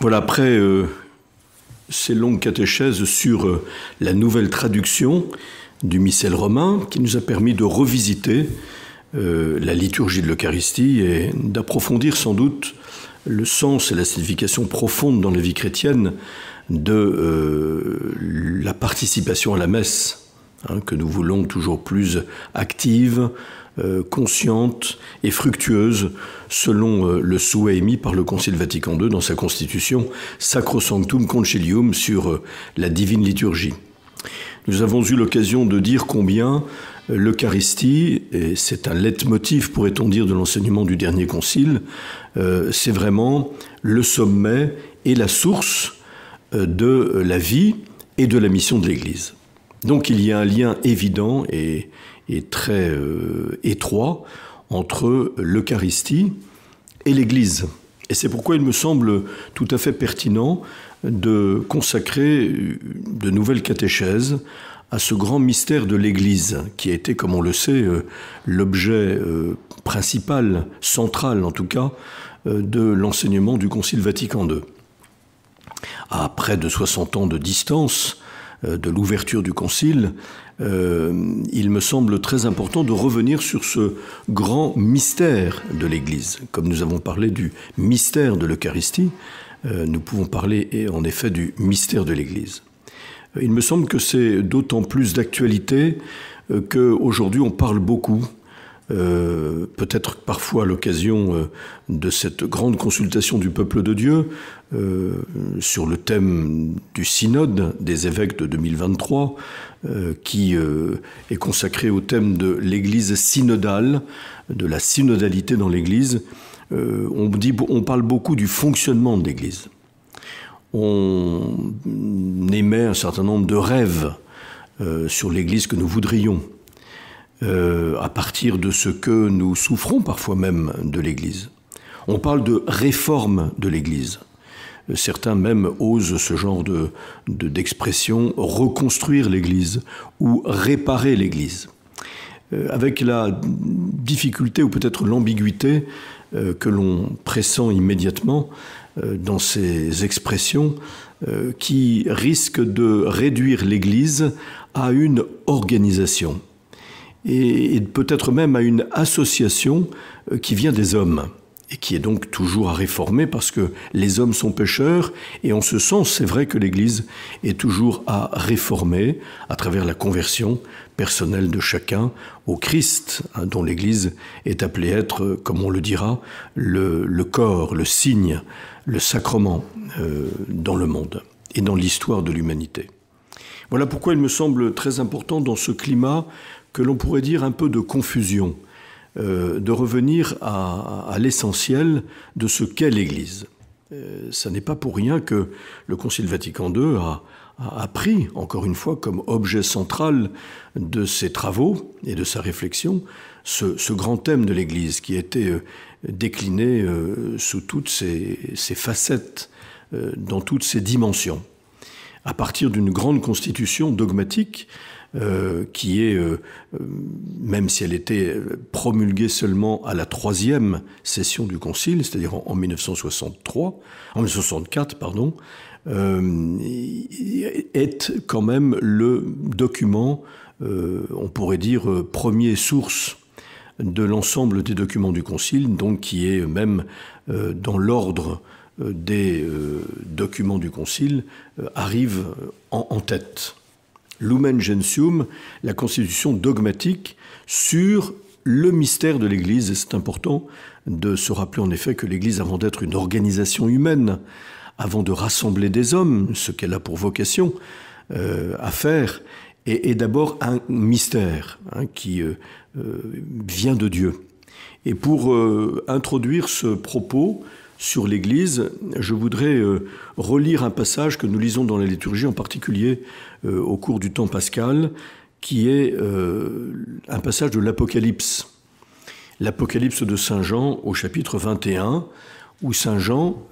Voilà, après euh, ces longues catéchèses sur euh, la nouvelle traduction du missel romain qui nous a permis de revisiter euh, la liturgie de l'Eucharistie et d'approfondir sans doute le sens et la signification profonde dans la vie chrétienne de la participation à la messe Hein, que nous voulons toujours plus active, euh, consciente et fructueuse, selon euh, le souhait émis par le Concile Vatican II dans sa constitution Sacrosanctum Concilium sur euh, la divine liturgie. Nous avons eu l'occasion de dire combien l'Eucharistie, et c'est un leitmotiv, pourrait-on dire, de l'enseignement du dernier concile, c'est vraiment le sommet et la source de la vie et de la mission de l'Église. Donc il y a un lien évident et, très euh, étroit entre l'Eucharistie et l'Église. Et c'est pourquoi il me semble tout à fait pertinent de consacrer de nouvelles catéchèses à ce grand mystère de l'Église, qui a été, comme on le sait, euh, l'objet euh, principal, central en tout cas, de l'enseignement du Concile Vatican II. À près de 60 ans de distance, euh, de l'ouverture du Concile, euh, il me semble très important de revenir sur ce grand mystère de l'Église. Comme nous avons parlé du mystère de l'Eucharistie, euh, nous pouvons parler en effet du mystère de l'Église. Il me semble que c'est d'autant plus d'actualité qu'aujourd'hui on parle beaucoup euh, peut-être parfois à l'occasion euh, de cette grande consultation du peuple de Dieu euh, sur le thème du synode des évêques de 2023, qui est consacré au thème de l'Église synodale, de la synodalité dans l'Église. on, dit, on parle beaucoup du fonctionnement de l'Église. On émet un certain nombre de rêves sur l'Église que nous voudrions. Euh, à partir de ce que nous souffrons parfois même de l'Église. On parle de réforme de l'Église. Certains même osent ce genre d'expression, reconstruire l'Église ou réparer l'Église. Euh, avec la difficulté ou peut-être l'ambiguïté euh, que l'on pressent immédiatement dans ces expressions qui risquent de réduire l'Église à une organisation et, peut-être même à une association euh, qui vient des hommes et qui est donc toujours à réformer parce que les hommes sont pécheurs et en ce sens, c'est vrai que l'Église est toujours à réformer à travers la conversion personnelle de chacun au Christ, hein, dont l'Église est appelée à être, euh, comme on le dira, le, corps, le signe, le sacrement euh, dans le monde et dans l'histoire de l'humanité. Voilà pourquoi il me semble très important dans ce climat que l'on pourrait dire un peu de confusion, euh, de revenir à, l'essentiel de ce qu'est l'Église. Euh, ça n'est pas pour rien que le Concile Vatican II a, pris, encore une fois, comme objet central de ses travaux et de sa réflexion, ce, grand thème de l'Église qui était euh, décliné euh, sous toutes ses facettes, dans toutes ses dimensions, à partir d'une grande constitution dogmatique euh, qui est, euh, euh, même si elle était promulguée seulement à la troisième session du Concile, c'est-à-dire en, 1963, en 1964, pardon, est quand même le document, on pourrait dire, premier source de l'ensemble des documents du Concile, donc qui est même dans l'ordre des documents du Concile, arrive en tête. Lumen Gentium, la constitution dogmatique sur le mystère de l'Église. Et c'est important de se rappeler en effet que l'Église, avant d'être une organisation humaine, avant de rassembler des hommes, ce qu'elle a pour vocation euh, à faire, est, d'abord un mystère hein, qui euh, euh, vient de Dieu. Et pour introduire ce propos, sur l'Église, je voudrais euh, relire un passage que nous lisons dans la liturgie, en particulier euh, au cours du temps pascal, qui est euh, un passage de l'Apocalypse. L'Apocalypse de Saint Jean au chapitre 21, où Saint Jean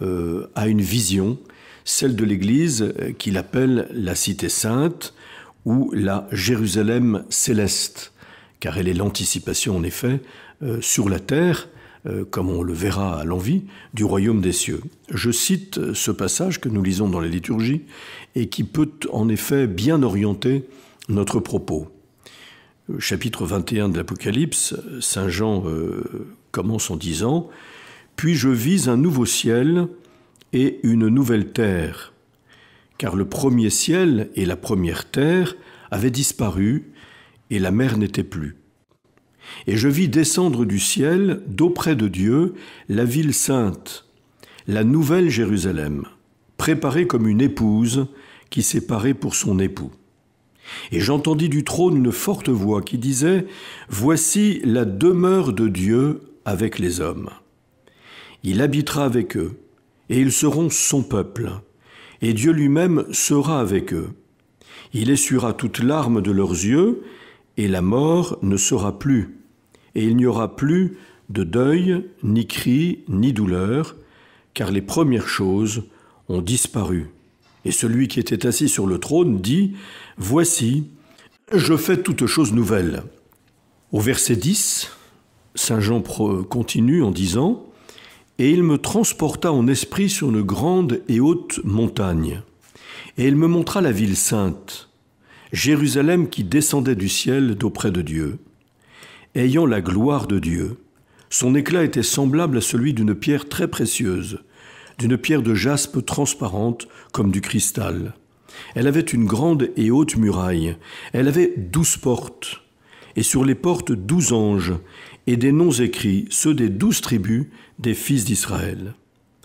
a une vision, celle de l'Église qu'il appelle la Cité Sainte ou la Jérusalem céleste, car elle est l'anticipation en effet sur la terre euh, comme on le verra à l'envie, du royaume des cieux. Je cite euh, ce passage que nous lisons dans la liturgie et qui peut en effet bien orienter notre propos. Euh, chapitre 21 de l'Apocalypse, Saint Jean commence en disant Puis je vis un nouveau ciel et une nouvelle terre, car le premier ciel et la première terre avaient disparu et la mer n'était plus. Et je vis descendre du ciel, d'auprès de Dieu, la ville sainte, la nouvelle Jérusalem, préparée comme une épouse qui s'est parée pour son époux. Et j'entendis du trône une forte voix qui disait, Voici la demeure de Dieu avec les hommes. Il habitera avec eux, et ils seront son peuple, et Dieu lui-même sera avec eux. Il essuiera toute larme de leurs yeux, et la mort ne sera plus et il n'y aura plus de deuil, ni cri, ni douleur, car les premières choses ont disparu. Et celui qui était assis sur le trône dit, Voici, je fais toute chose nouvelle. Au verset 10, Saint Jean continue en disant, Et il me transporta en esprit sur une grande et haute montagne, et il me montra la ville sainte, Jérusalem qui descendait du ciel d'auprès de Dieu ayant la gloire de Dieu. Son éclat était semblable à celui d'une pierre très précieuse, d'une pierre de jaspe transparente comme du cristal. Elle avait une grande et haute muraille, elle avait douze portes, et sur les portes douze anges, et des noms écrits, ceux des douze tribus des fils d'Israël.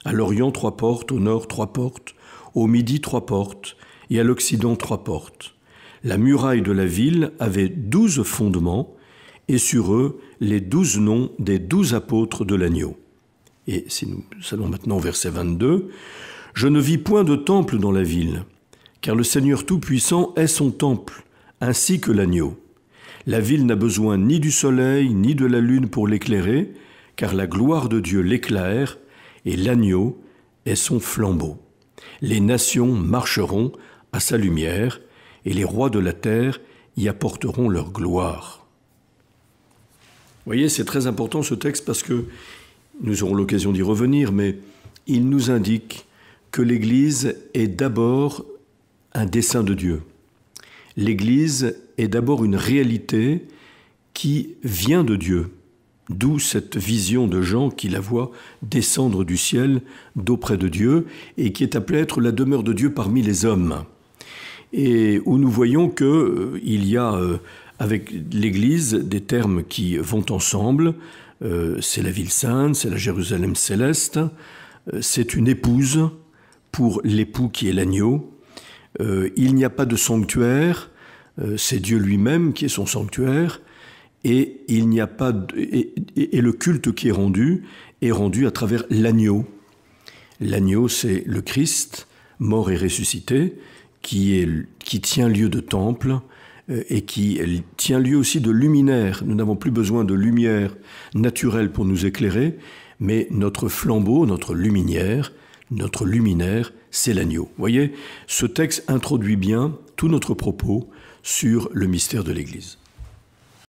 À l'Orient trois portes, au Nord trois portes, au Midi trois portes, et à l'Occident trois portes. La muraille de la ville avait douze fondements, et sur eux les douze noms des douze apôtres de l'agneau. Et si nous allons maintenant verset 22, Je ne vis point de temple dans la ville, car le Seigneur Tout-Puissant est son temple, ainsi que l'agneau. La ville n'a besoin ni du soleil, ni de la lune pour l'éclairer, car la gloire de Dieu l'éclaire, et l'agneau est son flambeau. Les nations marcheront à sa lumière, et les rois de la terre y apporteront leur gloire voyez, c'est très important ce texte parce que nous aurons l'occasion d'y revenir, mais il nous indique que l'Église est d'abord un dessein de Dieu. L'Église est d'abord une réalité qui vient de Dieu, d'où cette vision de Jean qui la voit descendre du ciel d'auprès de Dieu et qui est appelée être la demeure de Dieu parmi les hommes. Et où nous voyons que euh, il y a euh, avec l'Église des termes qui vont ensemble. Euh, c'est la ville sainte, c'est la Jérusalem céleste, euh, c'est une épouse pour l'époux qui est l'agneau. Euh, il n'y a pas de sanctuaire, c'est Dieu lui-même qui est son sanctuaire, et il n'y a pas le culte qui est rendu est rendu à travers l'agneau. L'agneau, c'est le Christ mort et ressuscité, qui, est, qui tient lieu de temple, et qui tient lieu aussi de luminaire. Nous n'avons plus besoin de lumière naturelle pour nous éclairer, mais notre flambeau, notre luminière, notre luminaire, c'est l'agneau. Voyez, ce texte introduit bien tout notre propos sur le mystère de l'Église.